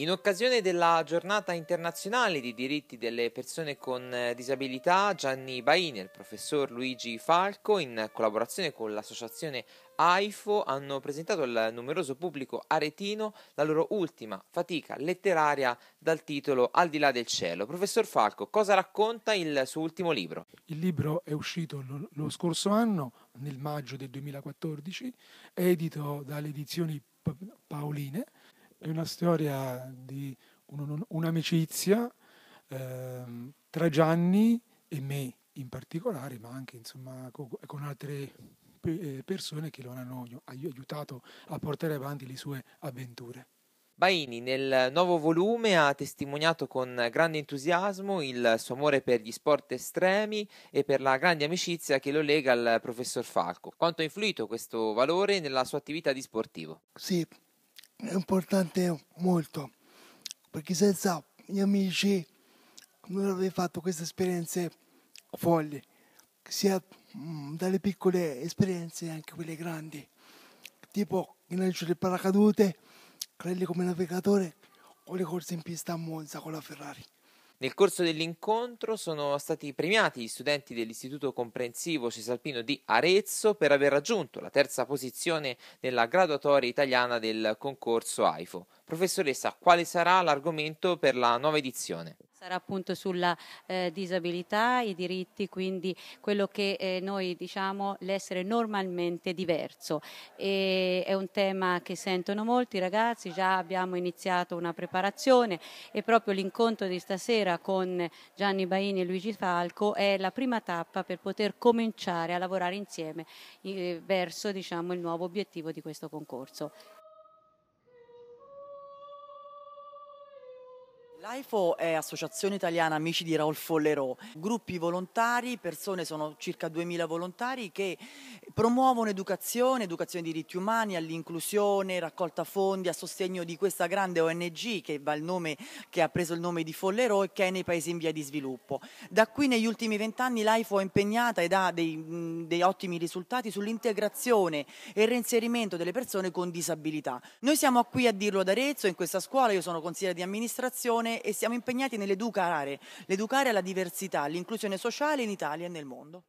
In occasione della giornata internazionale di diritti delle persone con eh, disabilità, Gianni Baini e il professor Luigi Falco, in collaborazione con l'associazione AIFO, hanno presentato al numeroso pubblico aretino la loro ultima fatica letteraria dal titolo Al di là del cielo. Professor Falco, cosa racconta il suo ultimo libro? Il libro è uscito lo, scorso anno, nel maggio del 2014, è edito dalle edizioni Paoline è una storia di un, un'amicizia eh, tra Gianni e me in particolare, ma anche insomma, con, con altre eh, persone che lo hanno aiutato a portare avanti le sue avventure. Baini nel nuovo volume ha testimoniato con grande entusiasmo il suo amore per gli sport estremi e per la grande amicizia che lo lega al professor Falco. Quanto ha influito questo valore nella sua attività di sportivo? Sì, è importante molto, perché senza gli amici non avrei fatto queste esperienze folli, sia mm, dalle piccole esperienze anche quelle grandi, tipo il lancio del paracadute, quelli come navigatore o le corse in pista a Monza con la Ferrari. Nel corso dell'incontro sono stati premiati gli studenti dell'Istituto Comprensivo Cesalpino di Arezzo per aver raggiunto la terza posizione nella graduatoria italiana del concorso AIFO. Professoressa, quale sarà l'argomento per la nuova edizione? sarà appunto sulla eh, disabilità, i diritti, quindi quello che eh, noi diciamo l'essere normalmente diverso. E è un tema che sentono molti ragazzi, già abbiamo iniziato una preparazione e proprio l'incontro di stasera con Gianni Baini e Luigi Falco è la prima tappa per poter cominciare a lavorare insieme eh, verso diciamo, il nuovo obiettivo di questo concorso. L'AIFO è Associazione Italiana Amici di Raoul Follerò, gruppi volontari, persone, sono circa 2000 volontari che promuovono educazione, educazione ai diritti umani, all'inclusione, raccolta fondi a sostegno di questa grande ONG che, nome, che ha preso il nome di Follerò e che è nei paesi in via di sviluppo. Da qui negli ultimi vent'anni l'AIFO è impegnata ed ha dei, dei ottimi risultati sull'integrazione e il reinserimento delle persone con disabilità. Noi siamo qui a dirlo ad Arezzo, in questa scuola, io sono consigliere di amministrazione persone e siamo impegnati nell'educare, l'educare alla diversità, all'inclusione sociale in Italia e nel mondo.